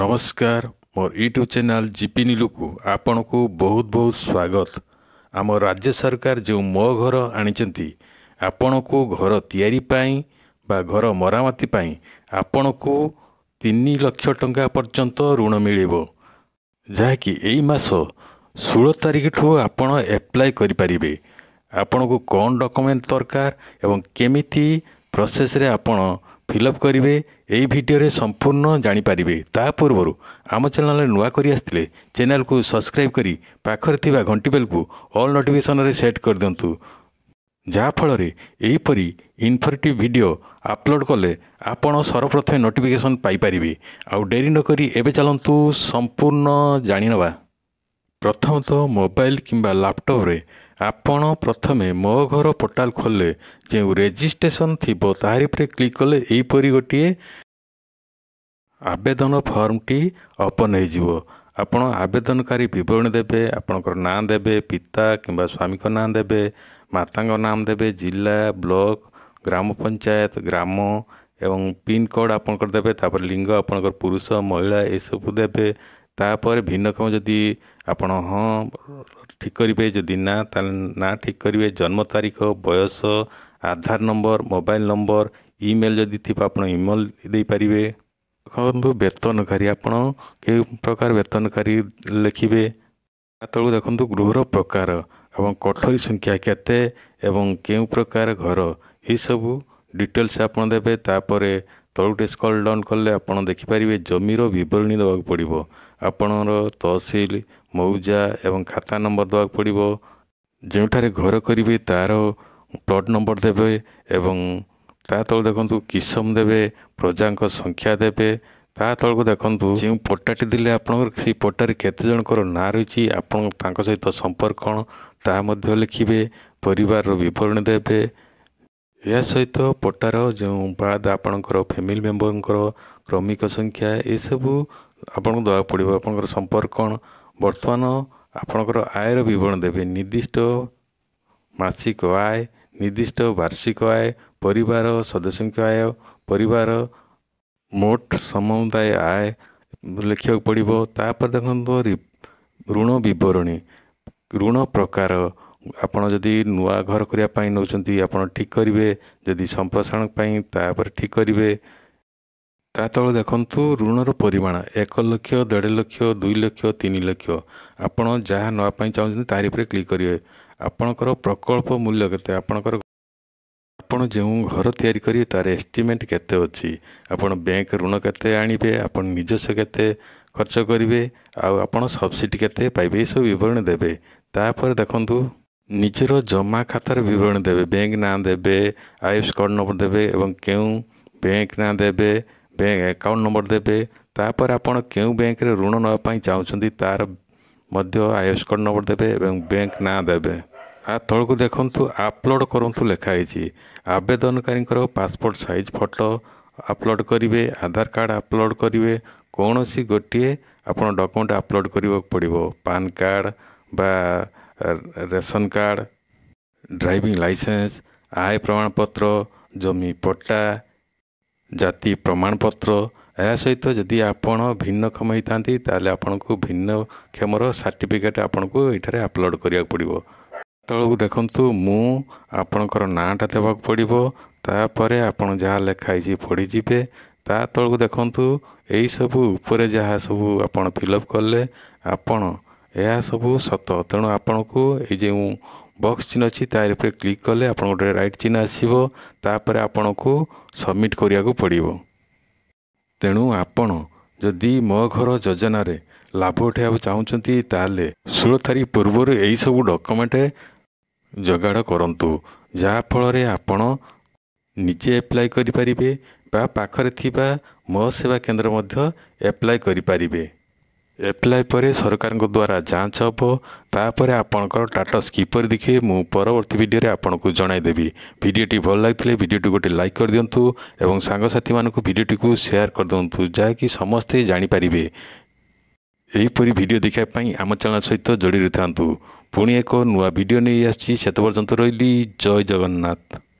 ନମସ୍କାର ମୋର YouTube channel GP ନିଲୁକୁ ଆପଣଙ୍କୁ ବହୁତ ବହୁତ ସ୍ୱାଗତ ଆମ ରାଜ୍ୟ ସରକାର ଯେଉଁ ମୋ ଘର ଆଣିଛନ୍ତି ଆପଣଙ୍କୁ ଘର ତିଆରି ପାଇଁ ବା ଘର ମରାମତି ପାଇଁ ଆପଣଙ୍କୁ ତିନି ଲକ୍ଷ ଟଙ୍କା ପର୍ଯ୍ୟନ୍ତ ଋଣ ମିଳିବ ଯାହାକି ଏଇ ମାସ ଷୋହଳ ତାରିଖଠୁ ଆପଣ ଆପ୍ଲାଏ କରିପାରିବେ ଆପଣଙ୍କୁ କ'ଣ ଡକ୍ୟୁମେଣ୍ଟ ଦରକାର ଏବଂ କେମିତି ପ୍ରସେସରେ ଆପଣ ଫିଲ୍ଅପ୍ କରିବେ ଏହି ଭିଡ଼ିଓରେ ସମ୍ପୂର୍ଣ୍ଣ ଜାଣିପାରିବେ ତାହା ପୂର୍ବରୁ ଆମ ଚ୍ୟାନେଲରେ ନୂଆ କରି ଆସିଥିଲେ ଚ୍ୟାନେଲକୁ ସବସ୍କ୍ରାଇବ୍ କରି ପାଖରେ ଥିବା ଘଣ୍ଟି ବେଲ୍କୁ ଅଲ୍ ନୋଟିଫିକେସନ୍ରେ ସେଟ୍ କରିଦିଅନ୍ତୁ ଯାହାଫଳରେ ଏହିପରି ଇନଫର୍ମେଟିଭ୍ ଭିଡ଼ିଓ ଅପଲୋଡ଼୍ କଲେ ଆପଣ ସର୍ବପ୍ରଥମେ ନୋଟିଫିକେସନ୍ ପାଇପାରିବେ ଆଉ ଡେରି ନକରି ଏବେ ଚାଲନ୍ତୁ ସମ୍ପୂର୍ଣ୍ଣ ଜାଣିନେବା ପ୍ରଥମତଃ ମୋବାଇଲ୍ କିମ୍ବା ଲାପଟପ୍ରେ ଆପଣ ପ୍ରଥମେ ମୋ ଘର ପୋର୍ଟାଲ ଖୋଲେ ଯେଉଁ ରେଜିଷ୍ଟ୍ରେସନ ଥିବ ତାହାରି ଉପରେ କ୍ଲିକ୍ କଲେ ଏହିପରି ଗୋଟିଏ ଆବେଦନ ଫର୍ମଟି ଓପନ୍ ହୋଇଯିବ ଆପଣ ଆବେଦନକାରୀ ବିବରଣୀ ଦେବେ ଆପଣଙ୍କର ନାଁ ଦେବେ ପିତା କିମ୍ବା ସ୍ୱାମୀଙ୍କ ନାଁ ଦେବେ ମାତାଙ୍କ ନାମ ଦେବେ ଜିଲ୍ଲା ବ୍ଲକ ଗ୍ରାମ ପଞ୍ଚାୟତ ଗ୍ରାମ ଏବଂ ପିନ୍କୋଡ଼ ଆପଣଙ୍କର ଦେବେ ତାପରେ ଲିଙ୍ଗ ଆପଣଙ୍କର ପୁରୁଷ ମହିଳା ଏସବୁ ଦେବେ ତାପରେ ଭିନ୍ନକ୍ଷମ ଯଦି ଆପଣ ହଁ ଠିକ୍ କରିବେ ଯଦି ନା ତାହେଲେ ନା ଠିକ୍ କରିବେ ଜନ୍ମ ତାରିଖ ବୟସ Aadhaar number mobile number email ଯଦି ଥିବ ଆପଣ ଇମେଲ୍ ଦେଇପାରିବେ ଦେଖନ୍ତୁ ବେତନକାରୀ ଆପଣ କେଉଁ ପ୍ରକାର ବେତନକାରୀ ଲେଖିବେ ତା ତଳକୁ ଦେଖନ୍ତୁ ଗୃହର ପ୍ରକାର ଏବଂ କଠୋରୀ ସଂଖ୍ୟା କେତେ ଏବଂ କେଉଁ ପ୍ରକାର ଘର ଏସବୁ ଡିଟେଲ୍ସ ଆପଣ ଦେବେ ତାପରେ ତଳକୁ ଟେ ସ୍କଲ ଡାଉନ୍ କଲେ ଆପଣ ଦେଖିପାରିବେ ଜମିର ବିବରଣୀ ଦେବାକୁ ପଡ଼ିବ ଆପଣଙ୍କର ତହସିଲ ମଉଜା ଏବଂ ଖାତା ନମ୍ବର ଦେବାକୁ ପଡ଼ିବ ଯେଉଁଠାରେ ଘର କରିବେ ତା'ର ପ୍ଲଟ୍ ନମ୍ବର ଦେବେ ଏବଂ ତା ତଳେ ଦେଖନ୍ତୁ କିସମ ଦେବେ ପ୍ରଜାଙ୍କ ସଂଖ୍ୟା ଦେବେ ତା ତଳକୁ ଦେଖନ୍ତୁ ଯେଉଁ ପଟାଟି ଦେଲେ ଆପଣଙ୍କର ସେଇ ପଟାରେ କେତେ ଜଣଙ୍କର ନାଁ ରହିଛି ଆପଣ ତାଙ୍କ ସହିତ ସମ୍ପର୍କ କ'ଣ ତାହା ମଧ୍ୟ ଲେଖିବେ ପରିବାରର ବିବରଣୀ ଦେବେ ଏହା ସହିତ ପଟାର ଯେଉଁ ବାଦ ଆପଣଙ୍କର ଫ୍ୟାମିଲି ମେମ୍ବରଙ୍କର କ୍ରମିକ ସଂଖ୍ୟା ଏସବୁ ଆପଣଙ୍କୁ ଦେବାକୁ ପଡ଼ିବ ଆପଣଙ୍କର ସମ୍ପର୍କ କ'ଣ ବର୍ତ୍ତମାନ ଆପଣଙ୍କର ଆୟର ବିବରଣୀ ଦେବେ ନିର୍ଦ୍ଦିଷ୍ଟ ମାସିକ ଆୟ ନିର୍ଦ୍ଦିଷ୍ଟ ବାର୍ଷିକ ଆୟ ପରିବାର ସଦସ୍ୟଙ୍କ ଆୟ ପରିବାର ମୋଟ ସମୁଦାୟ ଆୟ ଲେଖିବାକୁ ପଡ଼ିବ ତାପରେ ଦେଖନ୍ତୁ ଋଣ ବିବରଣୀ ଋଣ ପ୍ରକାର ଆପଣ ଯଦି ନୂଆ ଘର କରିବା ପାଇଁ ନେଉଛନ୍ତି ଆପଣ ଠିକ୍ କରିବେ ଯଦି ସମ୍ପ୍ରସାରଣ ପାଇଁ ତାପରେ ଠିକ୍ କରିବେ ତା ତଳେ ଦେଖନ୍ତୁ ଋଣର ପରିମାଣ ଏକ ଲକ୍ଷ ଦେଢ଼ ଲକ୍ଷ ଦୁଇ ଲକ୍ଷ ତିନି ଲକ୍ଷ ଆପଣ ଯାହା ନେବା ପାଇଁ ଚାହୁଁଛନ୍ତି ତାରି ଉପରେ କ୍ଲିକ୍ କରିବେ ଆପଣଙ୍କର ପ୍ରକଳ୍ପ ମୂଲ୍ୟ କେତେ ଆପଣଙ୍କର ଆପଣ ଯେଉଁ ଘର ତିଆରି କରିବେ ତା'ର ଏଷ୍ଟିମେଟ୍ କେତେ ଅଛି ଆପଣ ବ୍ୟାଙ୍କ ଋଣ କେତେ ଆଣିବେ ଆପଣ ନିଜସ୍ୱ କେତେ ଖର୍ଚ୍ଚ କରିବେ ଆଉ ଆପଣ ସବସିଡ଼ି କେତେ ପାଇବେ ଏସବୁ ବିବରଣୀ ଦେବେ ତାପରେ ଦେଖନ୍ତୁ ନିଜର ଜମା ଖାତାର ବିବରଣୀ ଦେବେ ବ୍ୟାଙ୍କ ନାଁ ଦେବେ ଆଇଏଫ୍ସି କାର୍ଡ଼ ନମ୍ବର ଦେବେ ଏବଂ କେଉଁ ବ୍ୟାଙ୍କ ନାଁ ଦେବେ ବ୍ୟାଙ୍କ ଆକାଉଣ୍ଟ ନମ୍ବର ଦେବେ ତାପରେ ଆପଣ କେଉଁ ବ୍ୟାଙ୍କରେ ଋଣ ନେବା ପାଇଁ ଚାହୁଁଛନ୍ତି ତାର ମଧ୍ୟ ଆଇଏସ୍ କାର୍ଡ଼ ନମ୍ବର ଦେବେ ଏବଂ ବ୍ୟାଙ୍କ ନାଁ ଦେବେ ଆ ତଳକୁ ଦେଖନ୍ତୁ ଅପଲୋଡ଼ କରନ୍ତୁ ଲେଖା ହେଇଛି ଆବେଦନକାରୀଙ୍କର ପାସପୋର୍ଟ ସାଇଜ୍ ଫଟୋ ଅପଲୋଡ଼ କରିବେ ଆଧାର କାର୍ଡ଼ ଅପଲୋଡ଼ କରିବେ କୌଣସି ଗୋଟିଏ ଆପଣ ଡକ୍ୟୁମେଣ୍ଟ ଅପଲୋଡ଼ କରିବାକୁ ପଡ଼ିବ ପାନ୍ କାର୍ଡ଼ ବା ରେସନ୍ କାର୍ଡ଼ ଡ୍ରାଇଭିଂ ଲାଇସେନ୍ସ ଆୟ ପ୍ରମାଣପତ୍ର ଜମି ପଟ୍ଟା ଜାତି ପ୍ରମାଣପତ୍ର ଏହା ସହିତ ଯଦି ଆପଣ ଭିନ୍ନକ୍ଷମ ହୋଇଥାନ୍ତି ତାହେଲେ ଆପଣଙ୍କୁ ଭିନ୍ନକ୍ଷମର ସାର୍ଟିଫିକେଟ୍ ଆପଣଙ୍କୁ ଏଠାରେ ଅପଲୋଡ଼ କରିବାକୁ ପଡ଼ିବ ତଳକୁ ଦେଖନ୍ତୁ ମୁଁ ଆପଣଙ୍କର ନାଁଟା ଦେବାକୁ ପଡ଼ିବ ତାପରେ ଆପଣ ଯାହା ଲେଖା ହେଇଛି ପଢ଼ିଯିବେ ତା ତଳକୁ ଦେଖନ୍ତୁ ଏହିସବୁ ଉପରେ ଯାହା ସବୁ ଆପଣ ଫିଲଅପ୍ କଲେ ଆପଣ ଏହା ସବୁ ସତ ତେଣୁ ଆପଣଙ୍କୁ ଏଇ ଯେଉଁ ବକ୍ସ ଚିହ୍ନ ଅଛି ତା ଉପରେ କ୍ଲିକ୍ କଲେ ଆପଣ ଗୋଟେ ରାଇଟ୍ ଚିହ୍ନ ଆସିବ ତାପରେ ଆପଣଙ୍କୁ ସବମିଟ୍ କରିବାକୁ ପଡ଼ିବ ତେଣୁ ଆପଣ ଯଦି ମୋ ଘର ଯୋଜନାରେ ଲାଭ ଉଠାଇବାକୁ ଚାହୁଁଛନ୍ତି ତାହେଲେ ଷୋହଳ ତାରିଖ ପୂର୍ବରୁ ଏହିସବୁ ଡକ୍ୟୁମେଣ୍ଟ ଯୋଗାଡ଼ କରନ୍ତୁ ଯାହାଫଳରେ ଆପଣ ନିଜେ ଆପ୍ଲାଏ କରିପାରିବେ ବା ପାଖରେ ଥିବା ମୋ ସେବା କେନ୍ଦ୍ର ମଧ୍ୟ ଆପ୍ଲାଏ କରିପାରିବେ ଆପ୍ଲାଏ ପରେ ସରକାରଙ୍କ ଦ୍ୱାରା ଯାଞ୍ଚ ହେବ ତାପରେ ଆପଣଙ୍କର ଟାଟସ୍ କିପରି ଦେଖିବେ ମୁଁ ପରବର୍ତ୍ତୀ ଭିଡ଼ିଓରେ ଆପଣଙ୍କୁ ଜଣାଇଦେବି ଭିଡ଼ିଓଟି ଭଲ ଲାଗିଥିଲେ ଭିଡ଼ିଓଟି ଗୋଟେ ଲାଇକ୍ କରିଦିଅନ୍ତୁ ଏବଂ ସାଙ୍ଗସାଥିମାନଙ୍କୁ ଭିଡ଼ିଓଟିକୁ ସେୟାର କରିଦିଅନ୍ତୁ ଯାହାକି ସମସ୍ତେ ଜାଣିପାରିବେ ଏହିପରି ଭିଡ଼ିଓ ଦେଖିବା ପାଇଁ ଆମ ଚ୍ୟାନେଲ୍ ସହିତ ଯୋଡ଼ି ରହିଥାନ୍ତୁ ପୁଣି ଏକ ନୂଆ ଭିଡ଼ିଓ ନେଇ ଆସୁଛି ସେତେ ପର୍ଯ୍ୟନ୍ତ ରହିଲି ଜୟ ଜଗନ୍ନାଥ